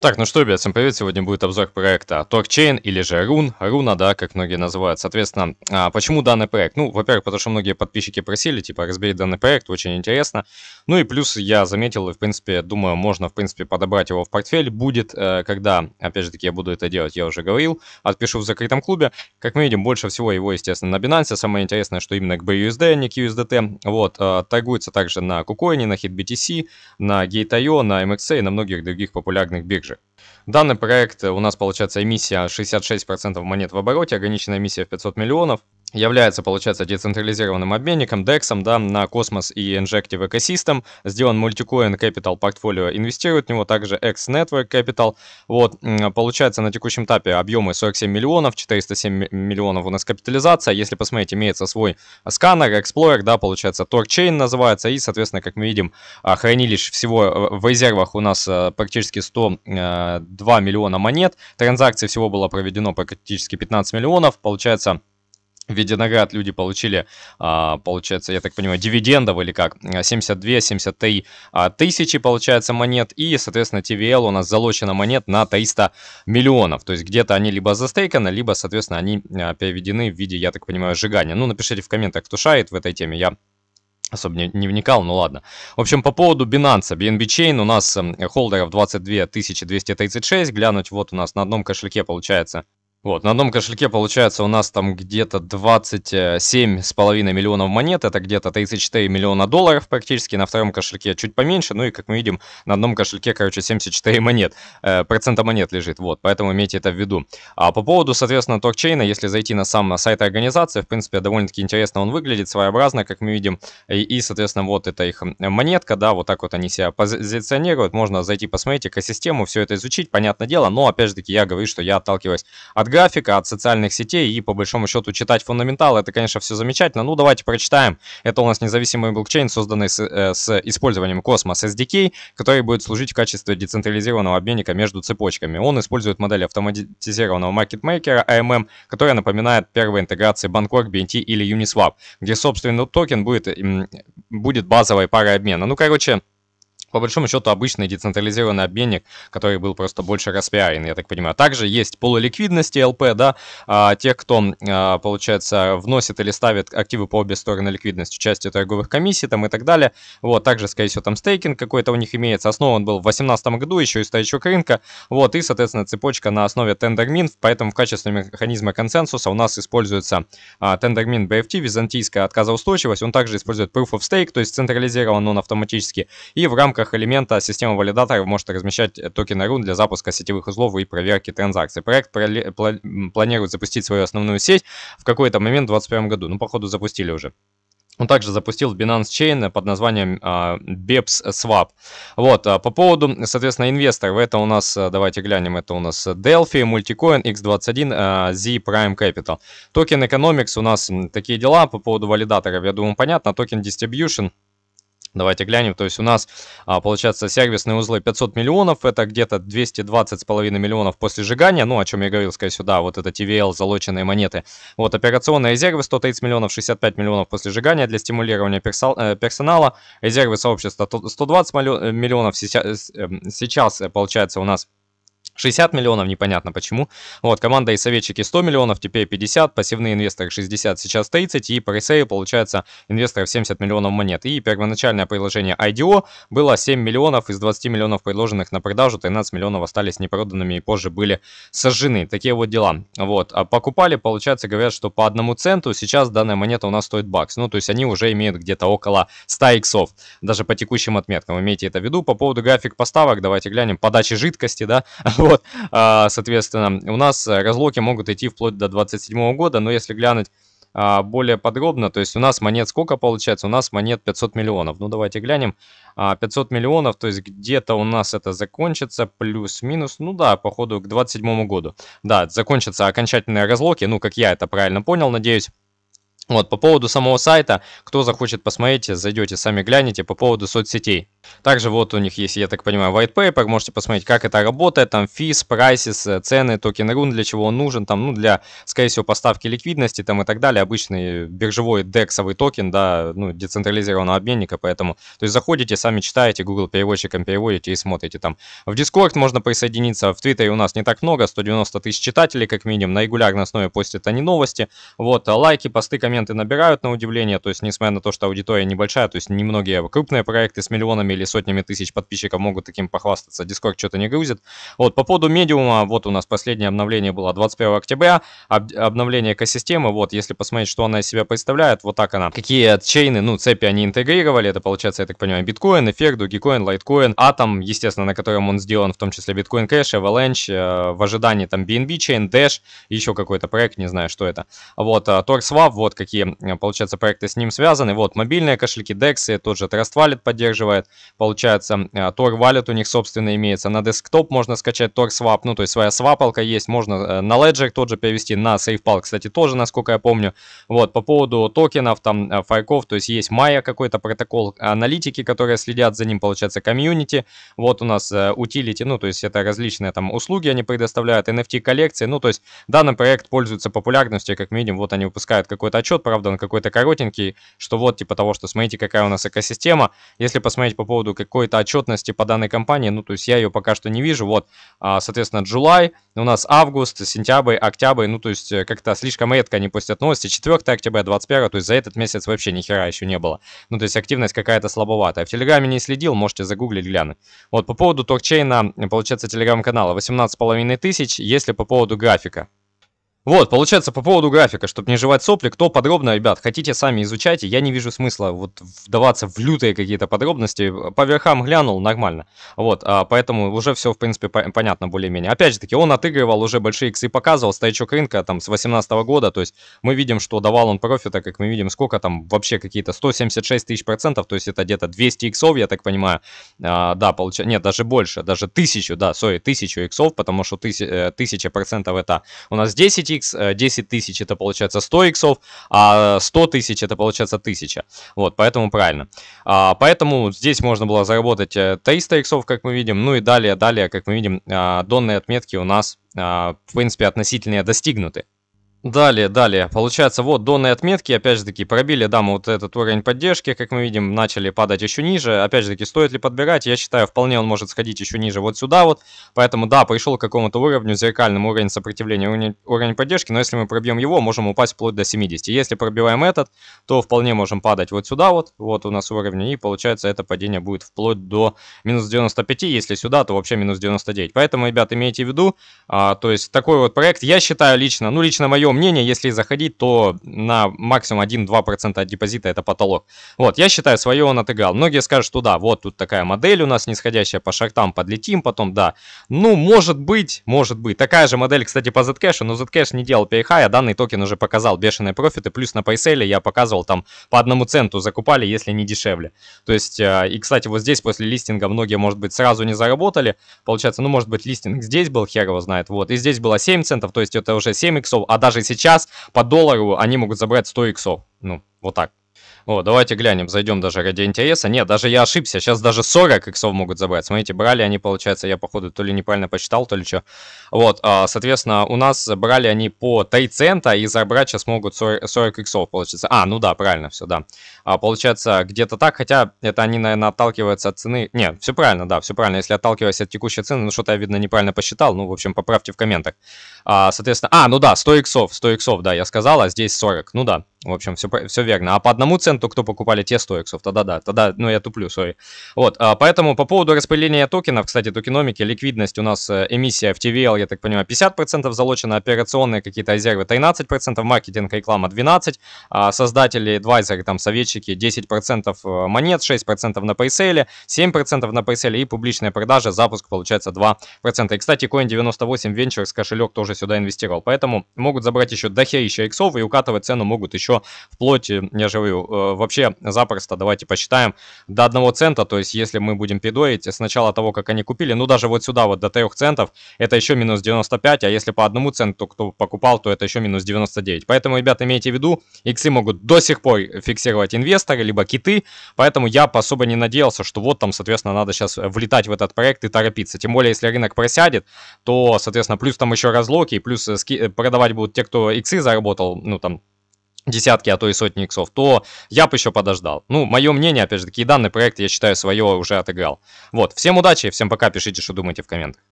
Так, ну что, ребят, всем привет, сегодня будет обзор проекта TorChain или же Rune, Руна, да, как многие называют. Соответственно, а, почему данный проект? Ну, во-первых, потому что многие подписчики просили, типа, разбери данный проект, очень интересно. Ну и плюс я заметил, и, в принципе, думаю, можно, в принципе, подобрать его в портфель. Будет, э, когда, опять же таки, я буду это делать, я уже говорил, отпишу в закрытом клубе. Как мы видим, больше всего его, естественно, на Binance. Самое интересное, что именно к BUSD, а не к USDT. Вот, э, торгуется также на KuCoin, на HitBTC, на Gate.io, на MXA и на многих других популярных биржах. future. Данный проект, э, у нас получается эмиссия 66% монет в обороте, ограниченная эмиссия в 500 миллионов. Является, получается, децентрализованным обменником DEX да, на космос и Injective Ecosystem. Сделан Multicoin Capital Portfolio, инвестирует в него также X Network Capital. Вот, получается, на текущем этапе объемы 47 миллионов, 407 миллионов у нас капитализация. Если посмотреть, имеется свой сканер, Explorer, да, получается, Torchain называется. И, соответственно, как мы видим, а, хранилищ всего э, в резервах у нас э, практически 100 э, 2 миллиона монет. Транзакций всего было проведено практически 15 миллионов. Получается, в виде наград люди получили, а, получается, я так понимаю, дивидендов или как, 72-73 а, тысячи, получается, монет. И, соответственно, TVL у нас залочено монет на 300 миллионов. То есть где-то они либо застейканы, либо, соответственно, они а, переведены в виде, я так понимаю, сжигания. Ну, напишите в комментах, кто шарит в этой теме. Я особо не, не вникал, ну ладно. В общем, по поводу Binance, BNB Chain у нас эм, холдеров 22 236, глянуть вот у нас на одном кошельке получается вот, на одном кошельке получается у нас там где-то 27,5 миллионов монет, это где-то 34 миллиона долларов практически, на втором кошельке чуть поменьше, ну и как мы видим, на одном кошельке, короче, 74 монет, э, процента монет лежит, вот, поэтому имейте это в виду. А по поводу, соответственно, токчейна, если зайти на сам сайт организации, в принципе, довольно-таки интересно он выглядит, своеобразно, как мы видим, и, и, соответственно, вот это их монетка, да, вот так вот они себя позиционируют, можно зайти посмотреть экосистему, все это изучить, понятное дело, но, опять же таки, я говорю, что я отталкиваюсь от графика, от социальных сетей и по большому счету читать фундаменталы Это, конечно, все замечательно. Ну, давайте прочитаем. Это у нас независимый блокчейн, созданный с, э, с использованием Cosmos SDK, который будет служить в качестве децентрализированного обменника между цепочками. Он использует модель автоматизированного маркетмейкера AMM, а которая напоминает первые интеграции Bancorp, BNT или Uniswap, где собственный токен будет, будет базовой парой обмена. Ну, короче, по большому счету обычный децентрализированный обменник, который был просто больше распиарен, я так понимаю. Также есть полуликвидности ЛП, да, а, те, кто, а, получается, вносит или ставит активы по обе стороны ликвидности, частью торговых комиссий там и так далее. Вот, также, скорее всего, там стейкинг какой-то у них имеется. Основан был в 2018 году, еще и старичок рынка. Вот, и, соответственно, цепочка на основе тендермин, поэтому в качестве механизма консенсуса у нас используется а, тендермин BFT, византийская отказоустойчивость. Он также использует Proof of Stake, то есть централизирован он автоматически. И в рамках рамках элемента системы валидаторов может размещать э, токены RUN для запуска сетевых узлов и проверки транзакций. Проект планирует запустить свою основную сеть в какой-то момент в 2021 году. Ну, походу, запустили уже. Он также запустил Binance Chain э, под названием а, BEPS Swap. Вот, а, по поводу, соответственно, инвесторов, это у нас, э, давайте глянем, это у нас Delphi, Multicoin, X21, а, Z Prime Capital. Токен Economics у нас такие дела по поводу валидаторов, я думаю, понятно. Токен Distribution – Давайте глянем. То есть у нас, а, получается, сервисные узлы 500 миллионов, это где-то с половиной миллионов после сжигания, ну, о чем я говорил, скорее сюда, вот это TVL, залоченные монеты. Вот операционные резервы 130 миллионов, 65 миллионов после сжигания для стимулирования э, персонала, резервы сообщества 120 э, миллионов, сейчас, э, эм, сейчас получается у нас 60 миллионов, непонятно почему. Вот, команда и советчики 100 миллионов, теперь 50, пассивные инвесторы 60, сейчас 30, и пресейл получается инвесторов 70 миллионов монет. И первоначальное предложение IDO было 7 миллионов из 20 миллионов предложенных на продажу, 13 миллионов остались непроданными и позже были сожжены. Такие вот дела. Вот, а покупали, получается, говорят, что по одному центу сейчас данная монета у нас стоит бакс. Ну, то есть они уже имеют где-то около 100 иксов, даже по текущим отметкам. Имейте это в виду. По поводу график поставок, давайте глянем подачи жидкости, да, Вот, а, соответственно, у нас э, разлоки могут идти вплоть до 27 года, но если глянуть а, более подробно, то есть у нас монет сколько получается? У нас монет 500 миллионов. Ну, давайте глянем. 500 а, миллионов, то есть где-то у нас это закончится, плюс-минус, ну да, походу к 27 году. Да, закончатся окончательные разлоки, ну, как я это правильно понял, надеюсь. Вот, по поводу самого сайта, кто захочет посмотреть, зайдете, сами глянете, по поводу соцсетей. Также вот у них есть, я так понимаю, white paper, можете посмотреть, как это работает, там fees prices э, цены, токен рун, для чего он нужен, там, ну, для, скорее всего, поставки ликвидности, там, и так далее, обычный биржевой дексовый токен, да, ну, децентрализированного обменника, поэтому, то есть заходите, сами читаете, Google переводчиком переводите и смотрите там. В Discord можно присоединиться, в Твиттере у нас не так много, 190 тысяч читателей, как минимум, на регулярной основе постят они новости, вот, а лайки, посты, комменты набирают на удивление, то есть, несмотря на то, что аудитория небольшая, то есть, немногие крупные проекты с миллионами или сотнями тысяч подписчиков могут таким похвастаться. Discord что-то не грузит. Вот, по поводу медиума, вот у нас последнее обновление было 21 октября, об, обновление экосистемы, вот, если посмотреть, что она из себя представляет, вот так она. Какие чейны, ну, цепи они интегрировали, это получается, я так понимаю, биткоин, эфир, дугикоин, лайткоин, атом, естественно, на котором он сделан, в том числе биткоин кэш, Avalanche, э, в ожидании там BNB чейн, Dash, еще какой-то проект, не знаю, что это. Вот, а, TorSwap, вот какие, получается, проекты с ним связаны, вот, мобильные кошельки, DEX, тот же Trust Wallet поддерживает, Получается, э, Tor Wallet у них, собственно, имеется. На десктоп можно скачать Tor Swap, ну, то есть своя свапалка есть. Можно э, на Ledger тот же перевести, на SafePal, кстати, тоже, насколько я помню. Вот, по поводу токенов, там, э, файков, то есть есть Maya какой-то протокол, аналитики, которые следят за ним, получается, комьюнити. Вот у нас утилити, ну, то есть это различные там услуги они предоставляют, NFT-коллекции. Ну, то есть данный проект пользуется популярностью, как мы видим, вот они выпускают какой-то отчет, правда, он какой-то коротенький, что вот типа того, что смотрите, какая у нас экосистема. Если посмотреть по поводу поводу какой-то отчетности по данной компании. Ну, то есть я ее пока что не вижу. Вот, а, соответственно, July, у нас август, сентябрь, октябрь. Ну, то есть э, как-то слишком редко они постят новости. 4 октября, 21, то есть за этот месяц вообще ни хера еще не было. Ну, то есть активность какая-то слабоватая. В Телеграме не следил, можете загуглить, глянуть. Вот, по поводу токчейна, получается, Телеграм-канала 18,5 тысяч, если по поводу графика. Вот, получается, по поводу графика, чтобы не жевать сопли, кто подробно, ребят, хотите, сами изучайте, я не вижу смысла вот вдаваться в лютые какие-то подробности, по верхам глянул, нормально, вот, а, поэтому уже все, в принципе, по понятно более-менее. Опять же таки, он отыгрывал, уже большие иксы показывал, старичок рынка там с 18 -го года, то есть мы видим, что давал он профита, как мы видим, сколько там вообще какие-то 176 тысяч процентов, то есть это где-то 200 иксов, я так понимаю, а, да, получается, нет, даже больше, даже тысячу, да, сори, тысячу иксов, потому что э, тысяча процентов это у нас 10 иксов, STX, 10 э, тысяч это получается 100 иксов, а 100 тысяч это получается 1000. Вот, поэтому правильно. А, поэтому здесь можно было заработать 300 э, иксов, как мы видим. Ну и далее, далее, как мы видим, а, донные отметки у нас, а, в принципе, относительно достигнуты. Далее, далее. Получается, вот донные отметки, опять же таки, пробили, да, мы вот этот уровень поддержки, как мы видим, начали падать еще ниже. Опять же таки, стоит ли подбирать? Я считаю, вполне он может сходить еще ниже вот сюда вот. Поэтому, да, пришел к какому-то уровню, зеркальному уровень сопротивления, уровень, уровень поддержки, но если мы пробьем его, можем упасть вплоть до 70. Если пробиваем этот, то вполне можем падать вот сюда вот, вот у нас уровень, и получается это падение будет вплоть до минус 95, если сюда, то вообще минус 99. Поэтому, ребят, имейте в виду, а, то есть такой вот проект, я считаю лично, ну лично мое мнение, если заходить, то на максимум 1-2% от депозита это потолок. Вот, я считаю, свое он отыграл. Многие скажут, что да, вот тут такая модель у нас нисходящая по шартам, подлетим потом, да. Ну, может быть, может быть. Такая же модель, кстати, по Zcash, но Zcash не делал PayHigh, а данный токен уже показал бешеные профиты, плюс на PaySale я показывал там по одному центу закупали, если не дешевле. То есть, э, и, кстати, вот здесь после листинга многие, может быть, сразу не заработали. Получается, ну, может быть, листинг здесь был, хер его знает, вот. И здесь было 7 центов, то есть это уже 7 иксов, а даже даже сейчас по доллару они могут забрать 100 иксов. Ну, вот так. О, давайте глянем, зайдем даже ради интереса. Нет, даже я ошибся, сейчас даже 40 иксов могут забрать. Смотрите, брали они, получается, я походу то ли неправильно посчитал, то ли что. Вот, а, соответственно, у нас брали они по 3 цента и забрать сейчас могут 40, 40 иксов, получается. А, ну да, правильно, все, да. А, получается, где-то так, хотя это они, наверное, отталкиваются от цены. Нет, все правильно, да, все правильно. Если отталкиваясь от текущей цены, ну что-то я, видно, неправильно посчитал. Ну, в общем, поправьте в комментах. А, соответственно, а, ну да, 100 иксов, 100 иксов, да, я сказал, а здесь 40. Ну да, в общем, все, все верно. А по одному центу момент кто покупали те 100 иксов, тогда да, тогда, ну, я туплю, сори. Вот, а, поэтому по поводу распределения токенов, кстати, токеномики, ликвидность у нас э, эмиссия в TVL, я так понимаю, 50% залочена, операционные какие-то резервы 13%, маркетинг, реклама 12%, а, создатели, адвайзеры, там, советчики 10% э, монет, 6% на пресейле, 7% на пресейле и публичная продажа, запуск получается 2%. И, кстати, Coin98 Ventures кошелек тоже сюда инвестировал, поэтому могут забрать еще еще иксов и укатывать цену могут еще вплоть, э, я же говорю, Э, вообще запросто давайте посчитаем до одного цента, то есть если мы будем пидоить с начала того, как они купили, ну даже вот сюда вот до 3 центов, это еще минус 95, а если по одному центу кто покупал, то это еще минус 99. Поэтому, ребят имейте в виду, иксы могут до сих пор фиксировать инвесторы, либо киты, поэтому я особо не надеялся, что вот там, соответственно, надо сейчас влетать в этот проект и торопиться. Тем более, если рынок просядет, то, соответственно, плюс там еще разлоки, плюс э, э, продавать будут те, кто иксы заработал, ну там десятки, а то и сотни иксов, то я бы еще подождал. Ну, мое мнение, опять же таки, данный проект, я считаю, свое уже отыграл. Вот, всем удачи, всем пока, пишите, что думаете в комментах.